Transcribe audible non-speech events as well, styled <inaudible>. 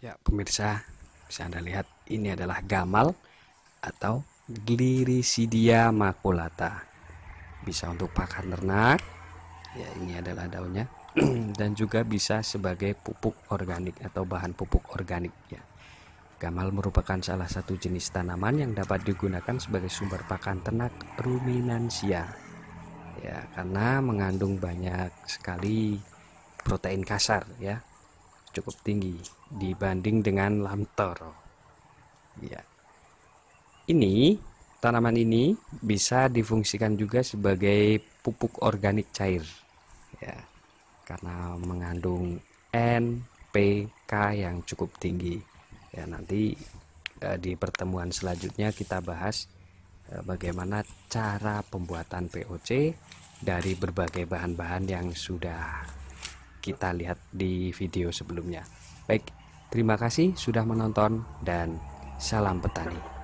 Ya, pemirsa, bisa Anda lihat ini adalah gamal atau Glirisidia maculata. Bisa untuk pakan ternak. Ya, ini adalah daunnya <clears throat> dan juga bisa sebagai pupuk organik atau bahan pupuk organik ya. Gamal merupakan salah satu jenis tanaman yang dapat digunakan sebagai sumber pakan ternak ruminansia. Ya, karena mengandung banyak sekali protein kasar ya cukup tinggi dibanding dengan lamtoro. Ya. Ini tanaman ini bisa difungsikan juga sebagai pupuk organik cair. Ya. Karena mengandung N, P, K yang cukup tinggi. Ya, nanti eh, di pertemuan selanjutnya kita bahas eh, bagaimana cara pembuatan POC dari berbagai bahan-bahan yang sudah kita lihat di video sebelumnya. Baik, terima kasih sudah menonton dan salam petani.